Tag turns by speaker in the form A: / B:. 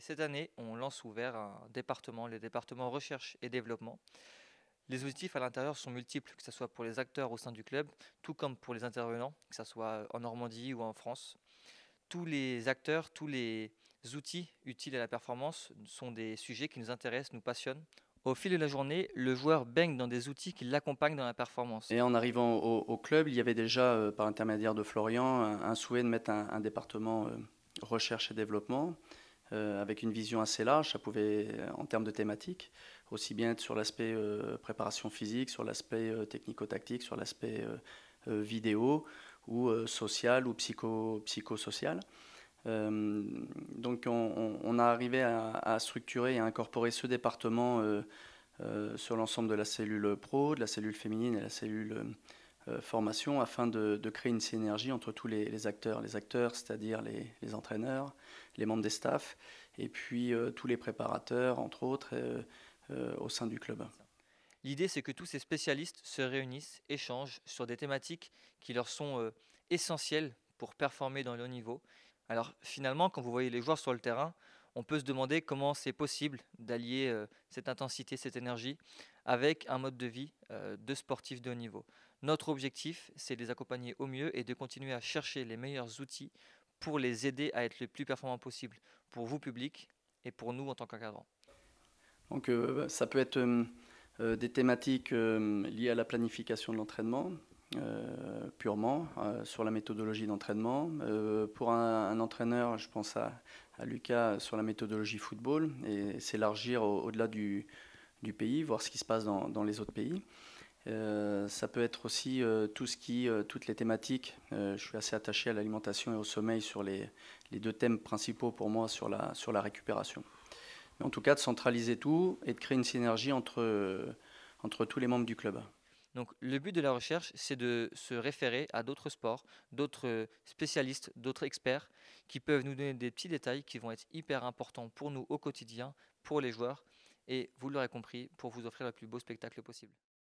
A: cette année, on lance ouvert un département, le département recherche et développement. Les objectifs à l'intérieur sont multiples, que ce soit pour les acteurs au sein du club, tout comme pour les intervenants, que ce soit en Normandie ou en France. Tous les acteurs, tous les outils utiles à la performance sont des sujets qui nous intéressent, nous passionnent. Au fil de la journée, le joueur baigne dans des outils qui l'accompagnent dans la performance.
B: Et en arrivant au, club, il y avait déjà, euh, par l'intermédiaire de Florian, un, souhait de mettre un, département euh, recherche et développement. Euh, avec une vision assez large. Ça pouvait, euh, en termes de thématiques, aussi bien être sur l'aspect euh, préparation physique, sur l'aspect technico-tactique, sur l'aspect vidéo ou social ou psychosocial. donc on, a arrivé à, structurer et à incorporer ce département sur l'ensemble de la cellule pro, de la cellule féminine et la cellule euh, formation afin de, créer une synergie entre tous les, acteurs. Les acteurs, c'est-à-dire les, entraîneurs, les membres des staffs, et puis euh, tous les préparateurs, entre autres, euh, au sein du club.
A: L'idée, c'est que tous ces spécialistes se réunissent, échangent sur des thématiques qui leur sont essentielles pour performer dans le haut niveau. Alors finalement, quand vous voyez les joueurs sur le terrain, on peut se demander comment c'est possible d'allier euh, cette intensité, cette énergie avec un mode de vie euh, de sportif de haut niveau. Notre objectif, c'est de les accompagner au mieux et de continuer à chercher les meilleurs outils pour les aider à être le plus performant possible pour vous public et pour nous en tant qu'encadrants.
B: Donc euh, ça peut être des thématiques liées à la planification de l'entraînement, euh, purement euh, sur la méthodologie d'entraînement. Euh, pour un, entraîneur, je pense à, à, Lucas sur la méthodologie football et s'élargir au-delà du, pays, voir ce qui se passe dans, dans les autres pays. ça peut être aussi tout ce qui, toutes les thématiques. je suis assez attaché à l'alimentation et au sommeil sur les, les, deux thèmes principaux pour moi sur la, sur la récupération. Mais en tout cas, de centraliser tout et de créer une synergie entre, entre tous les membres du club.
A: Donc le but de la recherche, c'est de se référer à d'autres sports, d'autres euh, spécialistes, d'autres experts qui peuvent nous donner des petits détails qui vont être hyper importants pour nous au quotidien, pour les joueurs, et vous l'aurez compris, pour vous offrir le plus beau spectacle possible.